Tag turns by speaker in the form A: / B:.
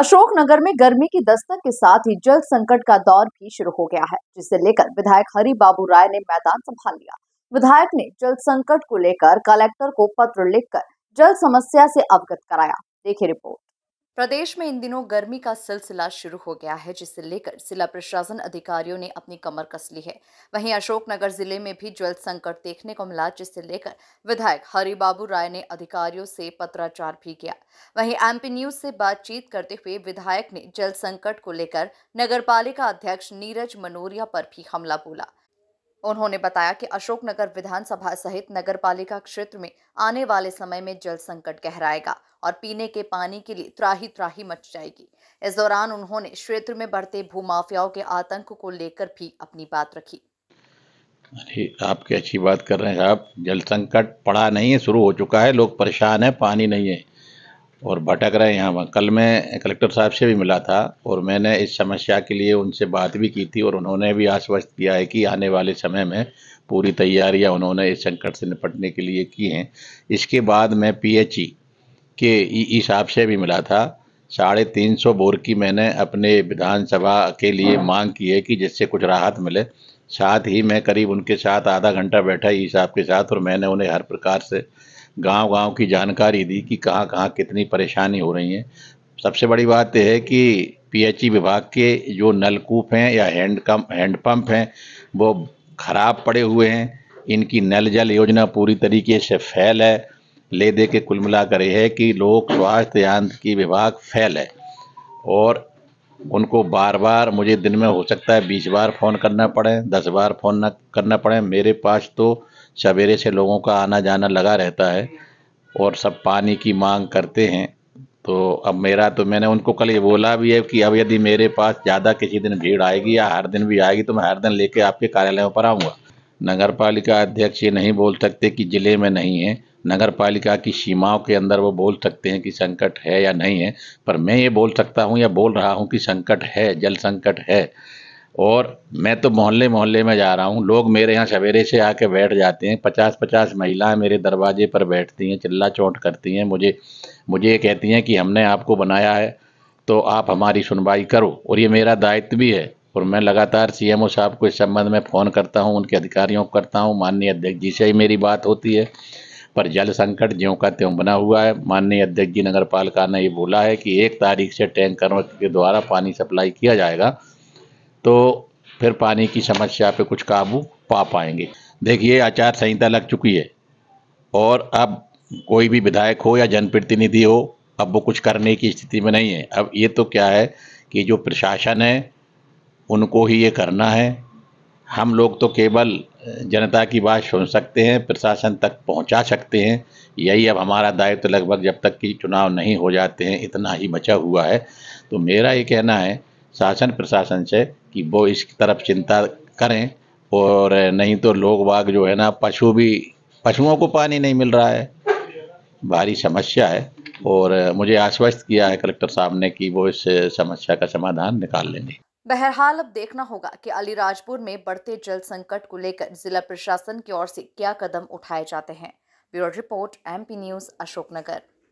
A: अशोकनगर में गर्मी की दस्तक के साथ ही जल संकट का दौर भी शुरू हो गया है जिसे लेकर विधायक हरि बाबू राय ने मैदान संभाल लिया विधायक ने जल संकट को लेकर कलेक्टर को पत्र लिखकर जल समस्या से अवगत कराया देखिए रिपोर्ट प्रदेश में इन दिनों गर्मी का सिलसिला शुरू हो गया है जिसे लेकर जिला प्रशासन अधिकारियों ने अपनी कमर कस ली है वहीं अशोकनगर जिले में भी जल संकट देखने को मिला जिसे लेकर विधायक हरिबाबू राय ने अधिकारियों से पत्राचार भी किया वहीं एमपी न्यूज से बातचीत करते हुए विधायक ने जल संकट को लेकर नगर अध्यक्ष नीरज मनोरिया पर भी हमला बोला उन्होंने बताया कि अशोकनगर विधानसभा सहित नगर पालिका क्षेत्र में आने वाले समय में जल संकट गहराएगा और पीने के पानी के लिए त्राही त्राही मच जाएगी इस दौरान उन्होंने क्षेत्र में बढ़ते भूमाफियाओं के आतंक को लेकर भी अपनी बात रखी
B: अरे आपकी अच्छी बात कर रहे हैं साहब जल संकट पड़ा नहीं है शुरू हो चुका है लोग परेशान है पानी नहीं है और भटक रहे हैं यहाँ कल मैं कलेक्टर साहब से भी मिला था और मैंने इस समस्या के लिए उनसे बात भी की थी और उन्होंने भी आश्वस्त किया है कि आने वाले समय में पूरी तैयारियाँ उन्होंने इस संकट से निपटने के लिए की हैं इसके बाद मैं पीएचई के ई साहब से भी मिला था साढ़े तीन सौ बोर की मैंने अपने विधानसभा के लिए मांग की है कि जिससे कुछ राहत मिले साथ ही मैं करीब उनके साथ आधा घंटा बैठा ई साहब के साथ और मैंने उन्हें हर प्रकार से गांव-गांव की जानकारी दी कि कहाँ कहाँ कितनी परेशानी हो रही है सबसे बड़ी बात यह है कि पीएचई विभाग के जो नलकूप हैं या हैंड कम हैंडपम्प हैं वो खराब पड़े हुए हैं इनकी नल जल योजना पूरी तरीके से फैल है ले दे के कुल मिलाकर यह है कि लोक स्वास्थ्य यांत्रिकी विभाग फैल है और उनको बार बार मुझे दिन में हो सकता है बीस बार फ़ोन करना पड़े दस बार फ़ोन ना करना पड़े मेरे पास तो सवेरे से लोगों का आना जाना लगा रहता है और सब पानी की मांग करते हैं तो अब मेरा तो मैंने उनको कल ये बोला भी है कि अब यदि मेरे पास ज़्यादा किसी दिन भीड़ आएगी या हर दिन भी आएगी तो मैं हर दिन लेके आपके कार्यालयों पर आऊँगा नगर पालिका अध्यक्ष ये नहीं बोल सकते कि ज़िले में नहीं है नगर पालिका की सीमाओं के अंदर वो बोल सकते हैं कि संकट है या नहीं है पर मैं ये बोल सकता हूँ या बोल रहा हूँ कि संकट है जल संकट है और मैं तो मोहल्ले मोहल्ले में जा रहा हूँ लोग मेरे यहाँ सवेरे से आके बैठ जाते हैं पचास पचास महिलाएं मेरे दरवाजे पर बैठती हैं चिल्ला चोट करती हैं मुझे मुझे ये कहती हैं कि हमने आपको बनाया है तो आप हमारी सुनवाई करो और ये मेरा दायित्व भी है और मैं लगातार सीएमओ साहब को इस संबंध में फ़ोन करता हूं उनके अधिकारियों को करता हूं माननीय अध्यक्ष जी से ही मेरी बात होती है पर जल संकट ज्यों का त्यों बना हुआ है माननीय अध्यक्ष जी नगर पालिका ने ये बोला है कि एक तारीख से टैंकरों के द्वारा पानी सप्लाई किया जाएगा तो फिर पानी की समस्या पे कुछ काबू पा पाएंगे देखिए आचार संहिता लग चुकी है और अब कोई भी विधायक हो या जनप्रतिनिधि हो अब वो कुछ करने की स्थिति में नहीं है अब ये तो क्या है कि जो प्रशासन है उनको ही ये करना है हम लोग तो केवल जनता की बात सुन सकते हैं प्रशासन तक पहुंचा सकते हैं यही अब हमारा दायित्व तो लगभग जब तक कि चुनाव नहीं हो जाते हैं इतना ही बचा हुआ है तो मेरा ये कहना है शासन प्रशासन से कि वो इस तरफ चिंता करें और नहीं तो लोग बाग जो है ना पशु भी पशुओं को पानी नहीं मिल रहा है भारी समस्या है और मुझे आश्वस्त किया है कलेक्टर साहब ने कि वो इस समस्या का समाधान निकाल लेंगे
A: बहरहाल अब देखना होगा कि अलीराजपुर में बढ़ते जल संकट को लेकर जिला प्रशासन की ओर से क्या कदम उठाए जाते हैं bureau report MP news Ashoknagar